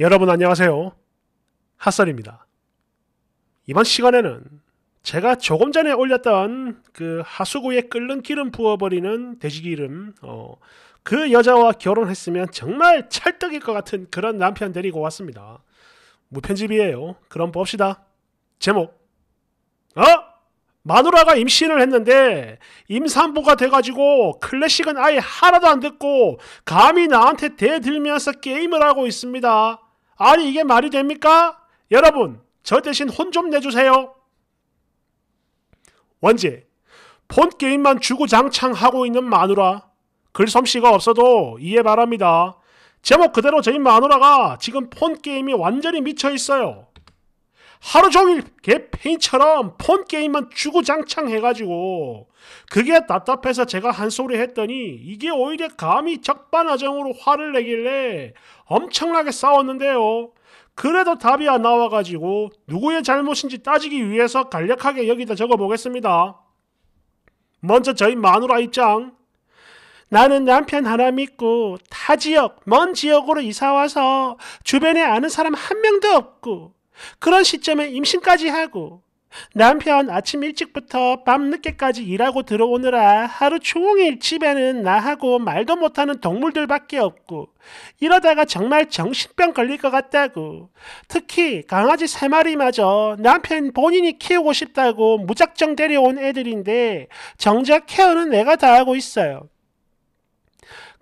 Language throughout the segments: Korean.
여러분 안녕하세요. 핫설입니다. 이번 시간에는 제가 조금 전에 올렸던 그 하수구에 끓는 기름 부어버리는 돼지기름 어, 그 여자와 결혼했으면 정말 찰떡일 것 같은 그런 남편 데리고 왔습니다. 무편집이에요. 그럼 봅시다. 제목 어? 마누라가 임신을 했는데 임산부가 돼가지고 클래식은 아예 하나도 안 듣고 감히 나한테 대들면서 게임을 하고 있습니다. 아니 이게 말이 됩니까? 여러분 저 대신 혼 좀 내주세요. 원지 폰 게임만 주구장창하고 있는 마누라 글솜씨가 없어도 이해 바랍니다. 제목 그대로 저희 마누라가 지금 폰 게임이 완전히 미쳐 있어요. 하루 종일 개페인처럼 폰 게임만 주고장창 해가지고 그게 답답해서 제가 한 소리 했더니 이게 오히려 감히 적반하장으로 화를 내길래 엄청나게 싸웠는데요. 그래도 답이 안 나와가지고 누구의 잘못인지 따지기 위해서 간략하게 여기다 적어보겠습니다. 먼저 저희 마누라 입장. 나는 남편 하나 믿고 타 지역, 먼 지역으로 이사와서 주변에 아는 사람 한 명도 없고 그런 시점에 임신까지 하고 남편 아침 일찍부터 밤 늦게까지 일하고 들어오느라 하루 종일 집에는 나하고 말도 못하는 동물들밖에 없고 이러다가 정말 정신병 걸릴 것 같다고 특히 강아지 세 마리마저 남편 본인이 키우고 싶다고 무작정 데려온 애들인데 정작 케어는 내가 다 하고 있어요.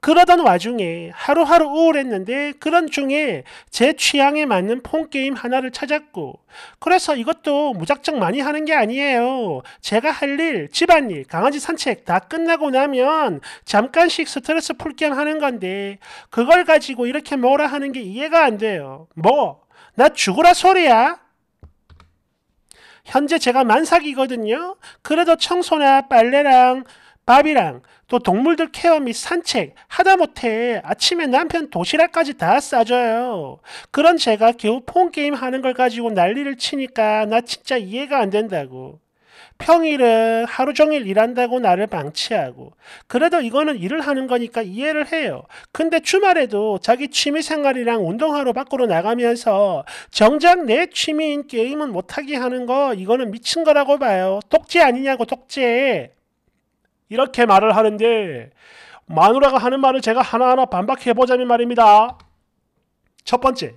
그러던 와중에 하루하루 우울했는데 그런 중에 제 취향에 맞는 폰게임 하나를 찾았고 그래서 이것도 무작정 많이 하는 게 아니에요. 제가 할 일, 집안일, 강아지 산책 다 끝나고 나면 잠깐씩 스트레스 풀겸 하는 건데 그걸 가지고 이렇게 뭐라 하는 게 이해가 안 돼요. 뭐? 나 죽으라 소리야? 현재 제가 만삭이거든요. 그래도 청소나 빨래랑 밥이랑 또 동물들 케어 및 산책, 하다못해 아침에 남편 도시락까지 다 싸줘요. 그런 제가 겨우 폰게임 하는 걸 가지고 난리를 치니까 나 진짜 이해가 안 된다고. 평일은 하루 종일 일한다고 나를 방치하고 그래도 이거는 일을 하는 거니까 이해를 해요. 근데 주말에도 자기 취미 생활이랑 운동하러 밖으로 나가면서 정작 내 취미인 게임은 못하게 하는 거 이거는 미친 거라고 봐요. 독재 아니냐고 독재. 이렇게 말을 하는데 마누라가 하는 말을 제가 하나하나 반박해 보자면 말입니다. 첫 번째,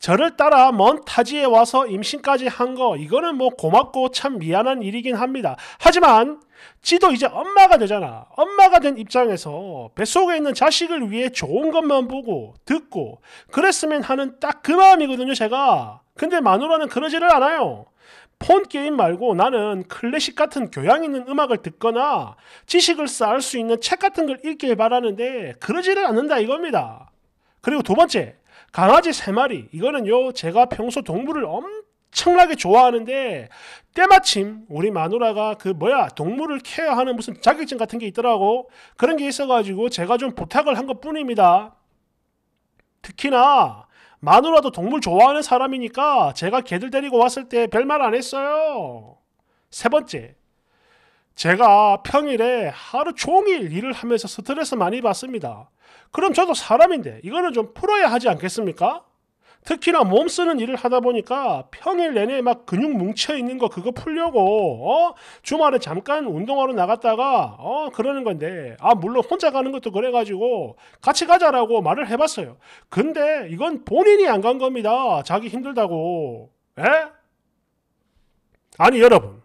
저를 따라 먼 타지에 와서 임신까지 한 거, 이거는 뭐 고맙고 참 미안한 일이긴 합니다. 하지만, 지도 이제 엄마가 되잖아. 엄마가 된 입장에서 뱃속에 있는 자식을 위해 좋은 것만 보고, 듣고, 그랬으면 하는 딱 그 마음이거든요, 제가. 근데 마누라는 그러지를 않아요. 폰 게임 말고 나는 클래식 같은 교양 있는 음악을 듣거나 지식을 쌓을 수 있는 책 같은 걸 읽길 바라는데 그러지를 않는다 이겁니다. 그리고 두 번째, 강아지 세 마리. 이거는요, 제가 평소 동물을 엄청나게 좋아하는데 때마침 우리 마누라가 그 뭐야 동물을 케어하는 무슨 자격증 같은 게 있더라고 그런 게 있어가지고 제가 좀 부탁을 한 것뿐입니다. 특히나 마누라도 동물 좋아하는 사람이니까 제가 개들 데리고 왔을 때 별 말 안 했어요. 세 번째, 제가 평일에 하루 종일 일을 하면서 스트레스 많이 받습니다. 그럼 저도 사람인데 이거는 좀 풀어야 하지 않겠습니까? 특히나 몸 쓰는 일을 하다 보니까 평일 내내 막 근육 뭉쳐 있는 거 그거 풀려고 어? 주말에 잠깐 운동하러 나갔다가 어 그러는 건데 아 물론 혼자 가는 것도 그래가지고 같이 가자라고 말을 해봤어요. 근데 이건 본인이 안 간 겁니다. 자기 힘들다고. 에? 예? 아니 여러분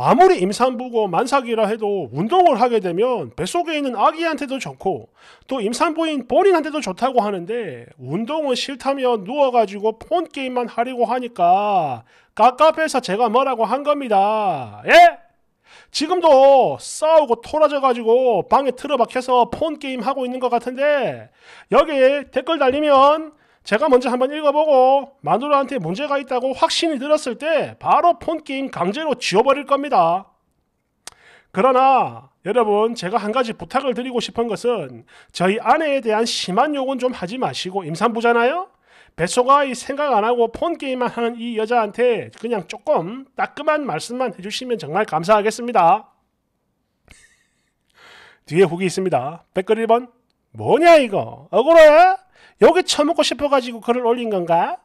아무리 임산부고 만삭이라 해도 운동을 하게 되면 뱃속에 있는 아기한테도 좋고 또 임산부인 본인한테도 좋다고 하는데 운동은 싫다면 누워가지고 폰 게임만 하려고 하니까 깝깝해서 제가 뭐라고 한 겁니다. 예? 지금도 싸우고 토라져가지고 방에 틀어박혀서 폰 게임 하고 있는 것 같은데 여기 댓글 달리면 제가 먼저 한번 읽어보고 마누라한테 문제가 있다고 확신이 들었을 때 바로 폰게임 강제로 지워버릴 겁니다. 그러나 여러분 제가 한 가지 부탁을 드리고 싶은 것은 저희 아내에 대한 심한 욕은 좀 하지 마시고 임산부잖아요? 배소가이 생각 안 하고 폰 게임만 하는 이 여자한테 그냥 조금 따끔한 말씀만 해주시면 정말 감사하겠습니다. 뒤에 후기 있습니다. 댓글 1번 뭐냐 이거 억울해? 여기 처먹고 싶어가지고 글을 올린 건가?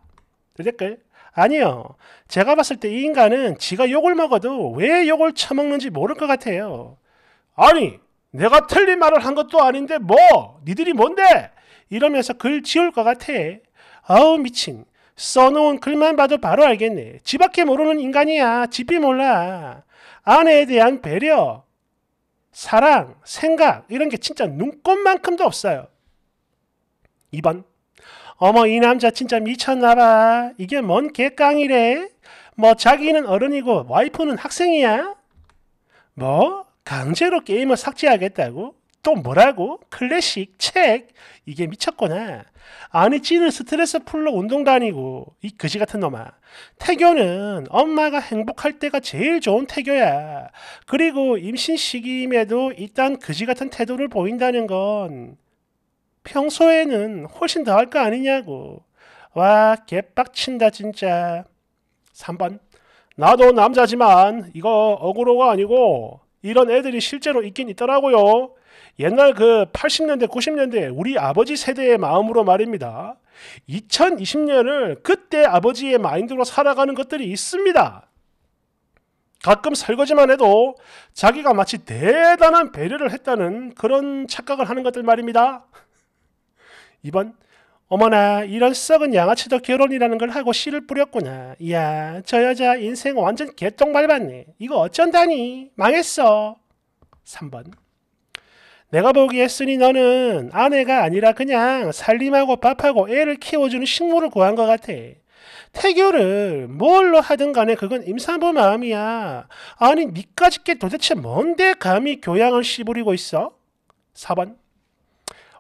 댓글. 아니요. 제가 봤을 때 이 인간은 지가 욕을 먹어도 왜 욕을 처먹는지 모를 것 같아요. 아니, 내가 틀린 말을 한 것도 아닌데 뭐? 니들이 뭔데? 이러면서 글 지울 것 같아. 아우 미친. 써놓은 글만 봐도 바로 알겠네. 지밖에 모르는 인간이야. 집이 몰라. 아내에 대한 배려, 사랑, 생각 이런 게 진짜 눈꼽만큼도 없어요. 2번 어머 이 남자 진짜 미쳤나봐. 이게 뭔 개깡이래. 뭐 자기는 어른이고 와이프는 학생이야. 뭐 강제로 게임을 삭제하겠다고? 또 뭐라고? 클래식, 책? 이게 미쳤구나. 아니 찌는 스트레스 풀러 운동 다니고 이 거지 같은 놈아. 태교는 엄마가 행복할 때가 제일 좋은 태교야. 그리고 임신 시기임에도 일단 거지 같은 태도를 보인다는 건 평소에는 훨씬 더 할 거 아니냐고. 와, 개빡친다, 진짜. 3번. 나도 남자지만 이거 어그로가 아니고 이런 애들이 실제로 있긴 있더라고요. 옛날 그 80년대, 90년대 우리 아버지 세대의 마음으로 말입니다. 2020년을 그때 아버지의 마인드로 살아가는 것들이 있습니다. 가끔 설거지만 해도 자기가 마치 대단한 배려를 했다는 그런 착각을 하는 것들 말입니다. 2번 어머나 이런 썩은 양아치도 결혼이라는 걸 하고 씨를 뿌렸구나. 이야 저 여자 인생 완전 개똥 밟았네. 이거 어쩐다니 망했어. 3번 내가 보기에 쓰니 너는 아내가 아니라 그냥 살림하고 밥하고 애를 키워주는 식물을 구한 것 같아. 태교를 뭘로 하든 간에 그건 임산부 마음이야. 아니 니까짓게 도대체 뭔데 감히 교양을 씨부리고 있어? 4번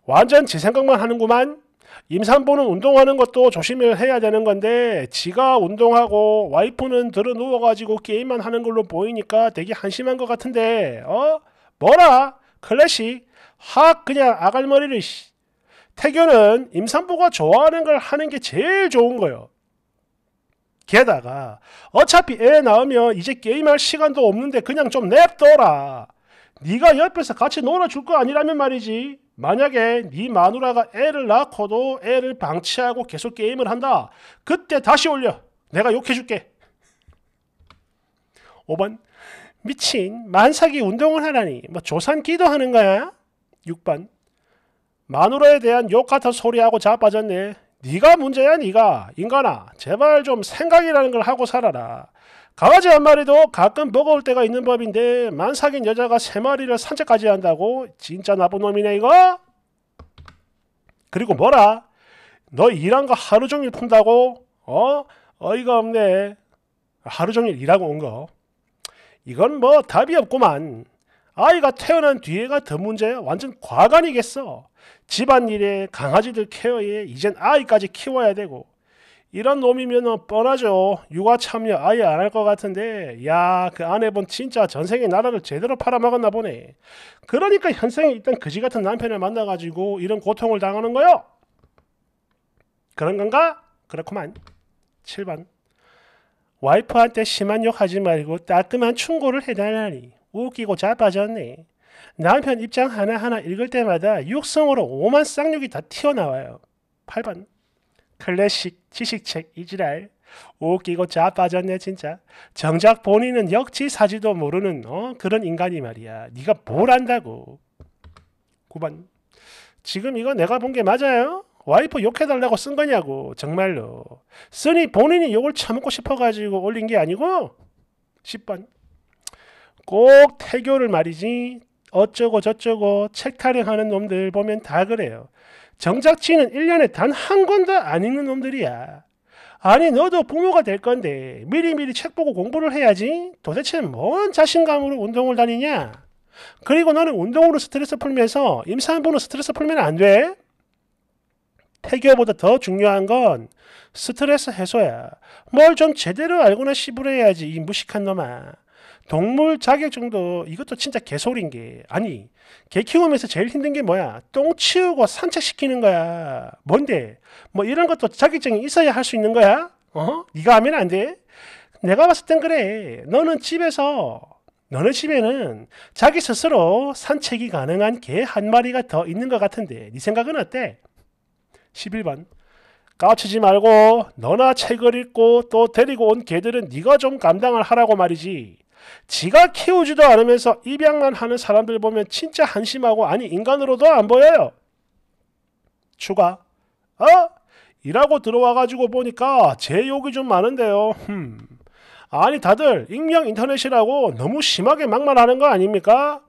완전 제 생각만 하는구만. 임산부는 운동하는 것도 조심을 해야 되는 건데 지가 운동하고 와이프는 들어 누워가지고 게임만 하는 걸로 보이니까 되게 한심한 것 같은데 어? 뭐라? 클래식? 확 그냥 아갈머리를 태교는 임산부가 좋아하는 걸 하는 게 제일 좋은 거예요. 게다가 어차피 애 낳으면 이제 게임할 시간도 없는데 그냥 좀 냅둬라. 네가 옆에서 같이 놀아줄 거 아니라면 말이지. 만약에 네 마누라가 애를 낳고도 애를 방치하고 계속 게임을 한다. 그때 다시 올려. 내가 욕해줄게. 5번 미친 만삭이 운동을 하라니 뭐 조산 기도하는 거야? 6번 마누라에 대한 욕 같은 소리하고 자빠졌네. 네가 문제야 네가 인간아 제발 좀 생각이라는 걸 하고 살아라. 강아지 한 마리도 가끔 먹어올 때가 있는 법인데 만삭인 여자가 세 마리를 산책까지 한다고 진짜 나쁜 놈이네 이거? 그리고 뭐라? 너 일한 거 하루 종일 푼다고? 어? 어이가 없네. 하루 종일 일하고 온 거. 이건 뭐 답이 없구만. 아이가 태어난 뒤에가 더 문제야. 완전 과간이겠어. 집안일에 강아지들 케어에 이젠 아이까지 키워야 되고 이런 놈이면 뻔하죠. 육아 참여 아예 안 할 것 같은데 야그 아내분 진짜 전생의 나라를 제대로 팔아먹었나 보네. 그러니까 현생에 있던 그지 같은 남편을 만나가지고 이런 고통을 당하는 거요. 그런 건가? 그렇구만. 7번 와이프한테 심한 욕하지 말고 따끔한 충고를 해달라니 웃기고 자빠졌네. 남편 입장 하나하나 읽을 때마다 육성으로 오만 쌍욕이 다 튀어나와요. 8번 클래식 지식책 이지랄 웃기고 자빠졌네 진짜. 정작 본인은 역지사지도 모르는 어? 그런 인간이 말이야. 네가 뭘 안다고. 9번. 지금 이거 내가 본 게 맞아요? 와이프 욕해달라고 쓴 거냐고 정말로. 쓰니 본인이 욕을 참고 싶어가지고 올린 게 아니고 10번. 꼭 태교를 말이지 어쩌고 저쩌고 책 타령하는 놈들 보면 다 그래요. 정작치는 1년에 단 한 권도 안 읽는 놈들이야. 아니 너도 부모가 될 건데 미리미리 책 보고 공부를 해야지 도대체 뭔 자신감으로 운동을 다니냐? 그리고 너는 운동으로 스트레스 풀면서 임산부는 스트레스 풀면 안 돼? 태교보다 더 중요한 건 스트레스 해소야. 뭘 좀 제대로 알고나 시부해야지 이 무식한 놈아. 동물 자격증도 이것도 진짜 개소리인 게 아니 개 키우면서 제일 힘든 게 뭐야 똥 치우고 산책시키는 거야 뭔데 뭐 이런 것도 자격증이 있어야 할 수 있는 거야 어 네가 하면 안 돼 내가 봤을 땐 그래 너는 집에서 너네 집에는 자기 스스로 산책이 가능한 개 한 마리가 더 있는 것 같은데 네 생각은 어때 11번 까치지 말고 너나 책을 읽고 또 데리고 온 개들은 네가 좀 감당을 하라고 말이지. 지가 키우지도 않으면서 입양만 하는 사람들 보면 진짜 한심하고 아니 인간으로도 안 보여요. 추가 어? 이라고 들어와가지고 보니까 제 욕이 좀 많은데요. 흠. 아니 다들 익명 인터넷이라고 너무 심하게 막말하는 거 아닙니까?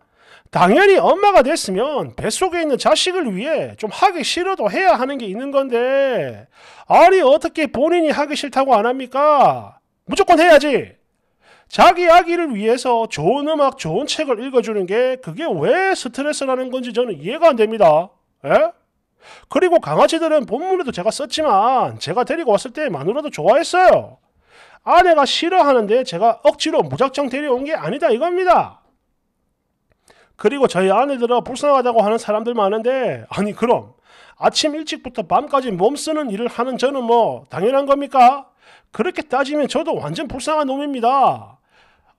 당연히 엄마가 됐으면 뱃속에 있는 자식을 위해 좀 하기 싫어도 해야 하는 게 있는 건데 아니 어떻게 본인이 하기 싫다고 안 합니까? 무조건 해야지. 자기 아기를 위해서 좋은 음악, 좋은 책을 읽어주는 게 그게 왜 스트레스라는 건지 저는 이해가 안 됩니다. 에? 예? 그리고 강아지들은 본문에도 제가 썼지만 제가 데리고 왔을 때마누라도 좋아했어요. 아내가 싫어하는데 제가 억지로 무작정 데려온 게 아니다 이겁니다. 그리고 저희 아내들은 불쌍하다고 하는 사람들 많은데 아니 그럼 아침 일찍부터 밤까지 몸쓰는 일을 하는 저는 뭐 당연한 겁니까? 그렇게 따지면 저도 완전 불쌍한 놈입니다.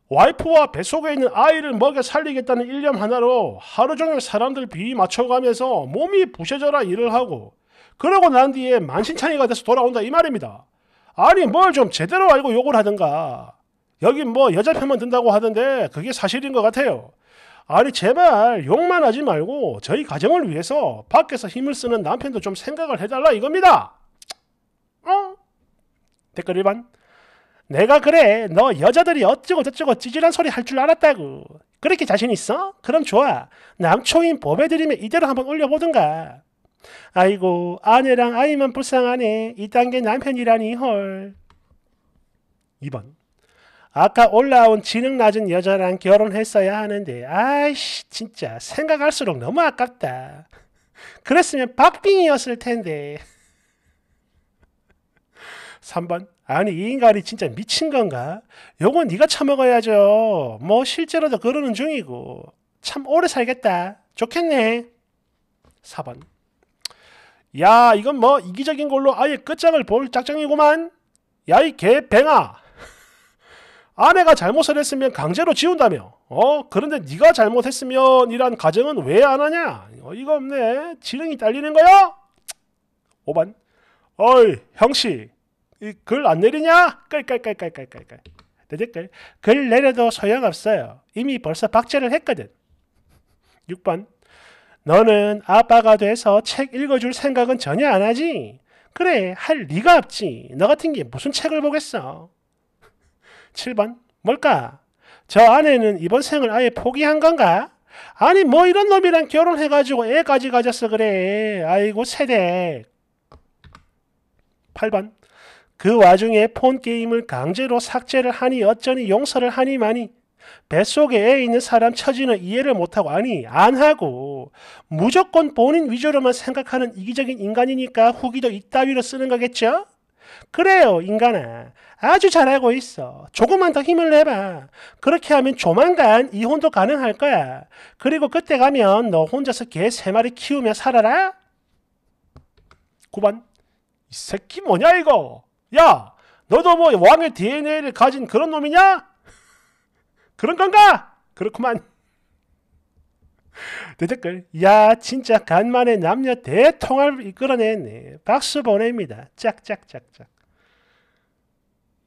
와이프와 뱃속에 있는 아이를 먹여 살리겠다는 일념 하나로 하루 종일 사람들 비위 맞춰가면서 몸이 부셔져라 일을 하고 그러고 난 뒤에 만신창이가 돼서 돌아온다 이 말입니다. 아니 뭘 좀 제대로 알고 욕을 하든가 여긴 뭐 여자 편만 든다고 하던데 그게 사실인 것 같아요. 아니 제발 욕만 하지 말고 저희 가정을 위해서 밖에서 힘을 쓰는 남편도 좀 생각을 해달라 이겁니다. 어? 댓글 1번 내가 그래 너 여자들이 어쩌고 저쩌고 찌질한 소리 할 줄 알았다고 그렇게 자신 있어? 그럼 좋아 남초인 보배드림에 이대로 한번 올려보든가 아이고 아내랑 아이만 불쌍하네 이단계 남편이라니 헐 2번 아까 올라온 지능 낮은 여자랑 결혼했어야 하는데 아이씨 진짜 생각할수록 너무 아깝다 그랬으면 박빙이었을 텐데 3번 아니 이 인간이 진짜 미친 건가? 요건 네가 참아가야죠. 뭐 실제로도 그러는 중이고 참 오래 살겠다. 좋겠네. 4번 야 이건 뭐 이기적인 걸로 아예 끝장을 볼 짝장이구만. 야 이 개뱅아. 아내가 잘못을 했으면 강제로 지운다며. 어 그런데 네가 잘못했으면 이란 가정은 왜 안 하냐? 어이가 없네. 지능이 딸리는 거야? 5번 어이 형씨 이글안 내리냐? 깔깔깔깔깔깔깔. 댓글. 글 내려도 소용없어요. 이미 벌써 박제를 했거든. 6번. 너는 아빠가 돼서 책 읽어줄 생각은 전혀 안 하지? 그래, 할 리가 없지. 너 같은 게 무슨 책을 보겠어? 7번. 뭘까? 저 아내는 이번 생을 아예 포기한 건가? 아니, 뭐 이런 놈이랑 결혼해가지고 애까지 가졌어, 그래. 아이고, 세대. 8번. 그 와중에 폰 게임을 강제로 삭제를 하니 어쩌니 용서를 하니마니 뱃속에 애 있는 사람 처지는 이해를 못하고 아니 안 하고 무조건 본인 위주로만 생각하는 이기적인 인간이니까 후기도 이따위로 쓰는 거겠죠? 그래요 인간아 아주 잘하고 있어 조금만 더 힘을 내봐 그렇게 하면 조만간 이혼도 가능할 거야 그리고 그때 가면 너 혼자서 개 세 마리 키우며 살아라 9번 이 새끼 뭐냐 이거 야 너도 뭐 왕의 DNA를 가진 그런 놈이냐? 그런 건가? 그렇구만. 대댓글 야 진짜 간만에 남녀 대통합 이끌어냈네. 박수 보냅니다. 짝짝짝짝.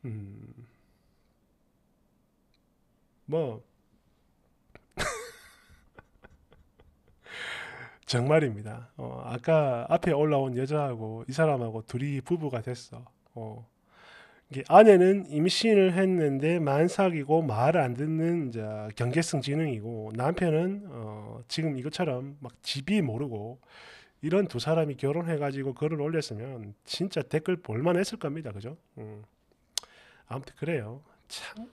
음. 뭐 정말입니다. 어, 아까 앞에 올라온 여자하고 이 사람하고 둘이 부부가 됐어. 어, 아내는 임신을 했는데 만삭이고 말을안 듣는 자 경계성 지능이고 남편은 어, 지금 이것처럼 막 집이 모르고 이런 두 사람이 결혼해가지고 글을 올렸으면 진짜 댓글 볼만했을 겁니다, 그죠? 음. 아무튼 그래요. 참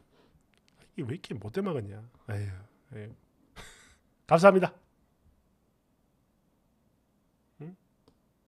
이게 왜 이렇게 못돼 막았냐? 에휴. 예. 감사합니다.